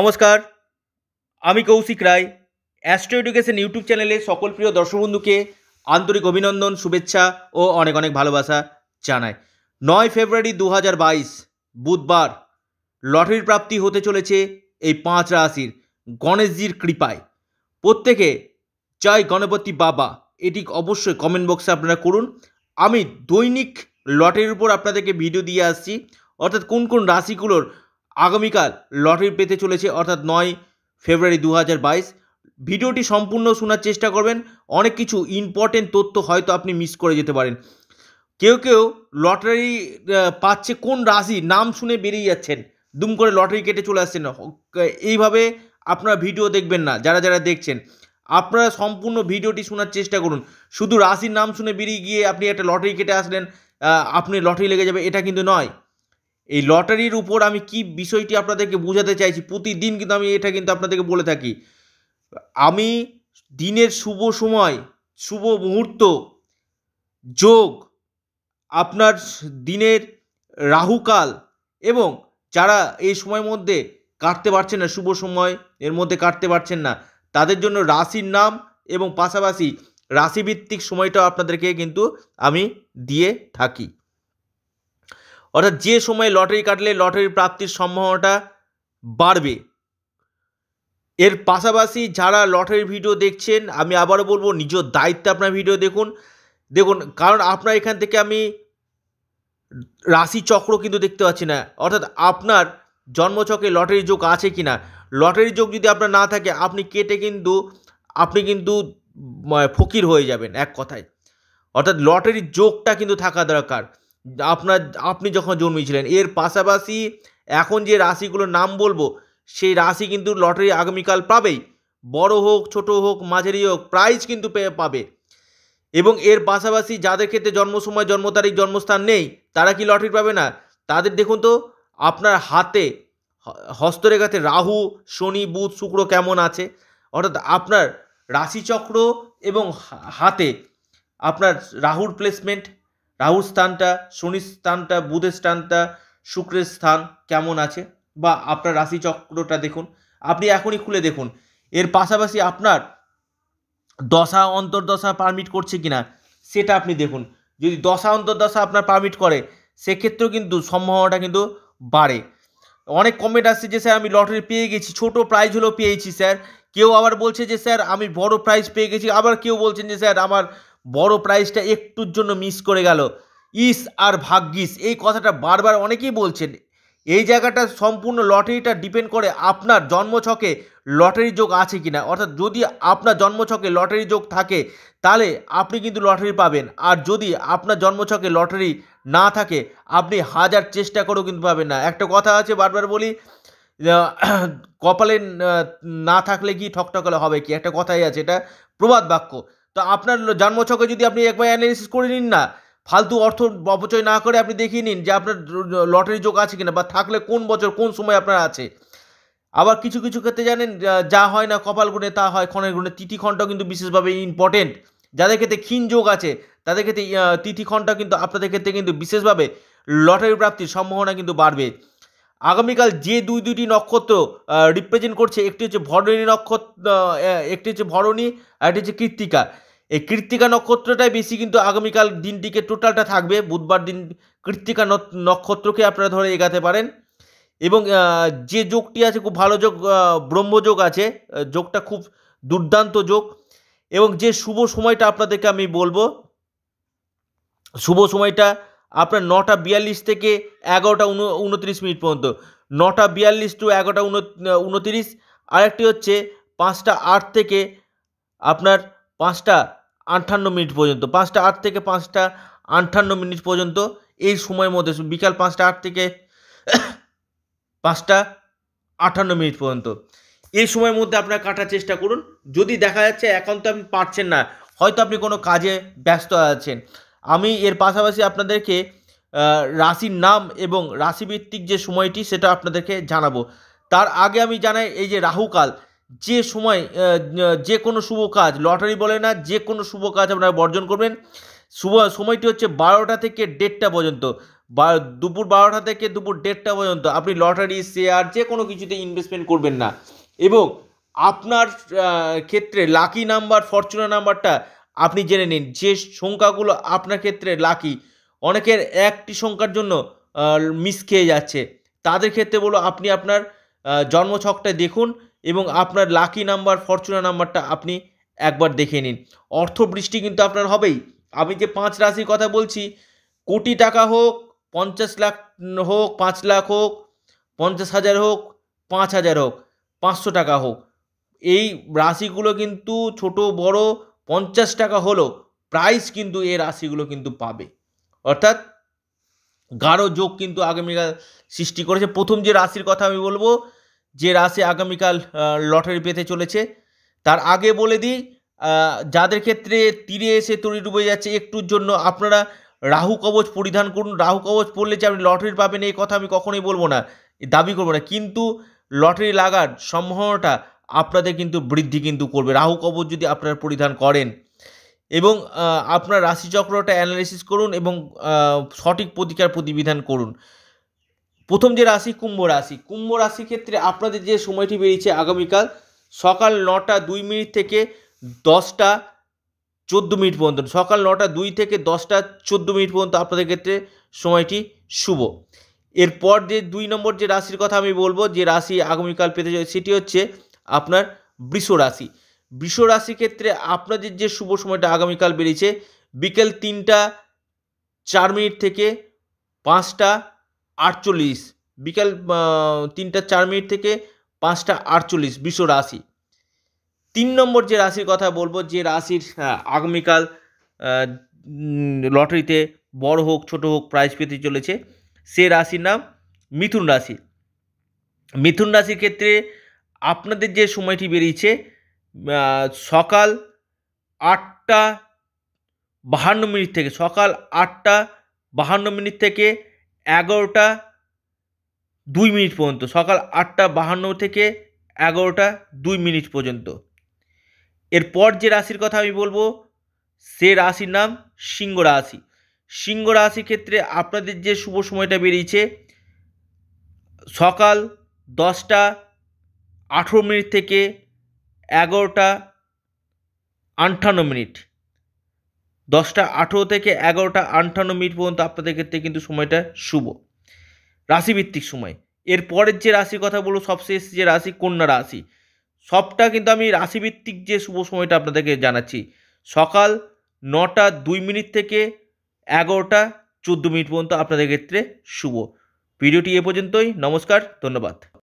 নমস্কার আমি Koushik Roy Astro Education YouTube চ্যানেলে সকল প্রিয় দর্শক বন্ধুকে আন্তরিক অভিনন্দন শুভেচ্ছা ও অনেক অনেক ভালোবাসা জানাই নয় ফেব্রুয়ারি দু বুধবার লটারির প্রাপ্তি হতে চলেছে এই পাঁচ রাশির গণেশজির কৃপায় প্রত্যেকে জয় গণপতি বাবা এটি অবশ্যই কমেন্ট বক্সে আপনারা করুন আমি দৈনিক লটারির উপর আপনাদেরকে ভিডিও দিয়ে আসছি অর্থাৎ কোন কোন রাশিগুলোর আগামীকাল লটারি পেতে চলেছে অর্থাৎ নয় ফেব্রুয়ারি দু ভিডিওটি সম্পূর্ণ শোনার চেষ্টা করবেন অনেক কিছু ইম্পর্টেন্ট তথ্য হয়তো আপনি মিস করে যেতে পারেন কেউ কেউ লটারি পাচ্ছে কোন রাশি নাম শুনে বেরিয়ে যাচ্ছেন দুম করে লটারি কেটে চলে আসছেন এইভাবে আপনারা ভিডিও দেখবেন না যারা যারা দেখছেন আপনারা সম্পূর্ণ ভিডিওটি শোনার চেষ্টা করুন শুধু রাশির নাম শুনে বেরিয়ে গিয়ে আপনি একটা লটারি কেটে আসলেন আপনি লটারি লেগে যাবে এটা কিন্তু নয় এই লটারির উপর আমি কি বিষয়টি আপনাদেরকে বোঝাতে চাইছি প্রতিদিন কিন্তু আমি এটা কিন্তু আপনাদেরকে বলে থাকি আমি দিনের শুভ সময় শুভ মুহূর্ত যোগ আপনার দিনের রাহুকাল এবং যারা এই সময় মধ্যে কাটতে পারছেন না শুভ সময় এর মধ্যে কাটতে পারছেন না তাদের জন্য রাশির নাম এবং পাশাপাশি রাশিভিত্তিক সময়টাও আপনাদেরকে কিন্তু আমি দিয়ে থাকি অর্থাৎ যে সময়ে লটারি কাটলে লটারির প্রাপ্তির সম্ভাবনাটা বাড়বে এর পাশাপাশি যারা লটারির ভিডিও দেখছেন আমি আবারও বলবো নিজ দায়িত্বে আপনার ভিডিও দেখুন দেখুন কারণ আপনার এখান থেকে আমি রাশি চক্র কিন্তু দেখতে পাচ্ছি না অর্থাৎ আপনার জন্মচকে লটারি যোগ আছে কি না লটারি যোগ যদি আপনার না থাকে আপনি কেটে কিন্তু আপনি কিন্তু ফকির হয়ে যাবেন এক কথায় অর্থাৎ লটারির যোগটা কিন্তু থাকা দরকার আপনার আপনি যখন জন্মেছিলেন এর পাশাপাশি এখন যে রাশিগুলোর নাম বলবো সেই রাশি কিন্তু লটারি আগামীকাল পাবেই বড় হোক ছোট হোক মাঝারি হোক প্রাইজ কিন্তু পেয়ে পাবে এবং এর পাশাপাশি যাদের ক্ষেত্রে জন্ম সময় জন্ম তারিখ জন্মস্থান নেই তারা কি লটারি পাবে না তাদের দেখুন তো আপনার হাতে হস্তরেখাতে রাহু শনি বুধ শুক্র কেমন আছে অর্থাৎ আপনার রাশিচক্র এবং হাতে আপনার রাহুর প্লেসমেন্ট রাহুর স্থানটা শনির স্থানটা বুধের স্থানটা শুক্রের স্থান কেমন আছে বা আপনার রাশিচক্রটা দেখুন আপনি এখনই খুলে দেখুন এর পাশাপাশি আপনার দশা অন্তর্দশা পারমিট করছে কিনা সেটা আপনি দেখুন যদি দশা অন্তর্দশা আপনার পারমিট করে সেক্ষেত্রেও কিন্তু সম্ভাবনাটা কিন্তু বাড়ে অনেক কমেন্ট আসছে যে স্যার আমি লটারি পেয়ে গেছি ছোট প্রাইজ হলেও পেয়েছি স্যার কেউ আবার বলছে যে স্যার আমি বড় প্রাইজ পেয়ে গেছি আবার কেউ বলছেন যে স্যার আমার বড় প্রাইজটা একটুর জন্য মিস করে গেল ইস আর ভাগ্যিস এই কথাটা বারবার অনেকেই বলছেন এই জায়গাটা সম্পূর্ণ লটারিটা ডিপেন্ড করে আপনার জন্মছকে লটারি যোগ আছে কি না অর্থাৎ যদি আপনার জন্মছকে লটারি যোগ থাকে তাহলে আপনি কিন্তু লটারি পাবেন আর যদি আপনার জন্মছকে লটারি না থাকে আপনি হাজার চেষ্টা করেও কিন্তু পাবেন না একটা কথা আছে বারবার বলি কপালে না থাকলে কি ঠকঠকালে হবে কি একটা কথাই আছে এটা প্রবাদ বাক্য তো আপনার জন্মছকে যদি আপনি একবার অ্যানালিসিস করে নিন না ফালতু অর্থ অপচয় না করে আপনি দেখিয়ে নিন যে আপনার লটারি যোগ আছে কিনা বা থাকলে কোন বছর কোন সময় আপনার আছে আবার কিছু কিছু ক্ষেত্রে জানেন যা হয় না কপাল গুণে তা হয় ক্ষণের গুণে তিথিক্ষণটাও কিন্তু বিশেষভাবে ইম্পর্টেন্ট যাদের ক্ষেত্রে ক্ষীণ যোগ আছে তাদের ক্ষেত্রে তিথিখণ্ড কিন্তু আপনাদের ক্ষেত্রে কিন্তু বিশেষভাবে লটারি প্রাপ্তির সম্ভাবনা কিন্তু বাড়বে আগামীকাল যে দুই দুইটি নক্ষত্র রিপ্রেজেন্ট করছে একটি হচ্ছে ভরণী নক্ষত্র একটি হচ্ছে ভরণী আর একটি হচ্ছে কৃত্তিকা এই কৃত্তিকা নক্ষত্রটাই বেশি কিন্তু আগামীকাল দিনটিকে টোটালটা থাকবে বুধবার দিন কৃত্তিকা নক্ষত্রকে আপনারা ধরে এগাতে পারেন এবং যে যোগটি আছে খুব ভালো যোগ ব্রহ্মযোগ আছে যোগটা খুব দুর্দান্ত যোগ এবং যে শুভ সময়টা আপনাদেরকে আমি বলবো শুভ সময়টা আপনার নটা বিয়াল্লিশ থেকে এগারোটা উনত্রিশ মিনিট পর্যন্ত নটা বিয়াল্লিশ টু এগারোটা উনত্রিশ আরেকটি হচ্ছে পাঁচটা আট থেকে আপনার পাঁচটা আটান্ন মিনিট পর্যন্ত পাঁচটা আট থেকে পাঁচটা আটান্ন মিনিট পর্যন্ত এই সময়ের মধ্যে বিকাল পাঁচটা আট থেকে পাঁচটা আটান্ন মিনিট পর্যন্ত এই সময়ের মধ্যে আপনার কাটার চেষ্টা করুন যদি দেখা যাচ্ছে এখন তো আপনি পারছেন না হয়তো আপনি কোনো কাজে ব্যস্ত আছেন আমি এর পাশাপাশি আপনাদেরকে রাশির নাম এবং রাশিভিত্তিক যে সময়টি সেটা আপনাদেরকে জানাবো তার আগে আমি জানাই এই যে রাহুকাল যে সময় যে কোনো শুভ কাজ লটারি বলে না যে কোনো শুভ কাজ আপনারা বর্জন করবেন শুভ সময়টি হচ্ছে বারোটা থেকে দেড়টা পর্যন্ত বা দুপুর বারোটা থেকে দুপুর দেড়টা পর্যন্ত আপনি লটারি শেয়ার যে কোনো কিছুতে ইনভেস্টমেন্ট করবেন না এবং আপনার ক্ষেত্রে লাকি নাম্বার ফরচুনা নাম্বারটা আপনি জেনে নিন যে সংখ্যাগুলো আপনার ক্ষেত্রে লাকি অনেকের একটি সংখ্যার জন্য মিস খেয়ে যাচ্ছে তাদের ক্ষেত্রে বলো আপনি আপনার জন্মছকটা দেখুন এবং আপনার লাকি নাম্বার ফরচুনা নাম্বারটা আপনি একবার দেখে নিন অর্থবৃষ্টি কিন্তু আপনার হবেই আমি যে পাঁচ রাশির কথা বলছি কোটি টাকা হোক পঞ্চাশ লাখ হোক পাঁচ লাখ হোক পঞ্চাশ হাজার হোক পাঁচ হাজার হোক পাঁচশো টাকা হোক এই রাশিগুলো কিন্তু ছোট বড় পঞ্চাশ টাকা হলেও প্রাইস কিন্তু এই রাশিগুলো কিন্তু পাবে অর্থাৎ গাঢ় যোগ কিন্তু আগামীকাল সৃষ্টি করেছে প্রথম যে রাশির কথা আমি বলবো যে রাশি আগামীকাল লটারি পেতে চলেছে তার আগে বলে দিই যাদের ক্ষেত্রে তীরে এসে তরি ডুবে যাচ্ছে একটুর জন্য আপনারা রাহু কবচ পরিধান করুন রাহু কবচ পড়লে যে আপনি লটারি পাবেন এই কথা আমি কখনোই বলবো না দাবি করবো না কিন্তু লটারি লাগার সম্ভাবনাটা আপনাদের কিন্তু বৃদ্ধি কিন্তু করবে রাহু কবর যদি আপনারা পরিধান করেন এবং আপনার রাশিচক্রটা অ্যানালিসিস করুন এবং সঠিক প্রতিকার প্রতিবিধান করুন প্রথম যে রাশি কুম্ভ রাশি কুম্ভ রাশির ক্ষেত্রে আপনাদের যে সময়টি বেরিয়েছে আগামীকাল সকাল নটা দুই মিনিট থেকে দশটা চোদ্দো মিনিট পর্যন্ত সকাল নটা দুই থেকে দশটা চোদ্দো মিনিট পর্যন্ত আপনাদের ক্ষেত্রে সময়টি শুভ এরপর যে দুই নম্বর যে রাশির কথা আমি বলবো যে রাশি আগামীকাল পেতে চলেছে সেটি হচ্ছে আপনার বৃষ রাশি বৃষ রাশি ক্ষেত্রে আপনাদের যে শুভ সময়টা আগামীকাল বেরিয়েছে বিকেল তিনটা চার মিনিট থেকে পাঁচটা আটচল্লিশ বিকাল তিনটা চার মিনিট থেকে পাঁচটা আটচল্লিশ বিশ্ব রাশি তিন নম্বর যে রাশির কথা বলবো যে রাশির আগামীকাল লটারিতে বড় হোক ছোট হোক প্রাইজ পেতে চলেছে সে রাশির নাম মিথুন রাশি মিথুন রাশির ক্ষেত্রে আপনাদের যে সময়টি বেরিয়েছে সকাল আটটা বাহান্ন মিনিট থেকে সকাল আটটা বাহান্ন মিনিট থেকে এগারোটা দুই মিনিট পর্যন্ত সকাল আটটা বাহান্ন থেকে এগারোটা দুই মিনিট পর্যন্ত এরপর যে রাশির কথা আমি বলবো সে রাশির নাম সিংহ রাশি সিংহ রাশি ক্ষেত্রে আপনাদের যে শুভ সময়টা বেরিয়েছে সকাল দশটা আঠেরো মিনিট থেকে এগারোটা আটান্ন মিনিট দশটা আঠেরো থেকে এগারোটা আটান্ন মিনিট পর্যন্ত আপনাদের ক্ষেত্রে কিন্তু সময়টা শুভ রাশিভিত্তিক সময় এর পরের যে রাশির কথা বলবো সবশেষ যে রাশি কন্যা রাশি সবটা কিন্তু আমি রাশিভিত্তিক যে শুভ সময়টা আপনাদেরকে জানাচ্ছি সকাল নটা দুই মিনিট থেকে এগারোটা চোদ্দো মিনিট পর্যন্ত আপনাদের ক্ষেত্রে শুভ ভিডিওটি এ পর্যন্তই নমস্কার ধন্যবাদ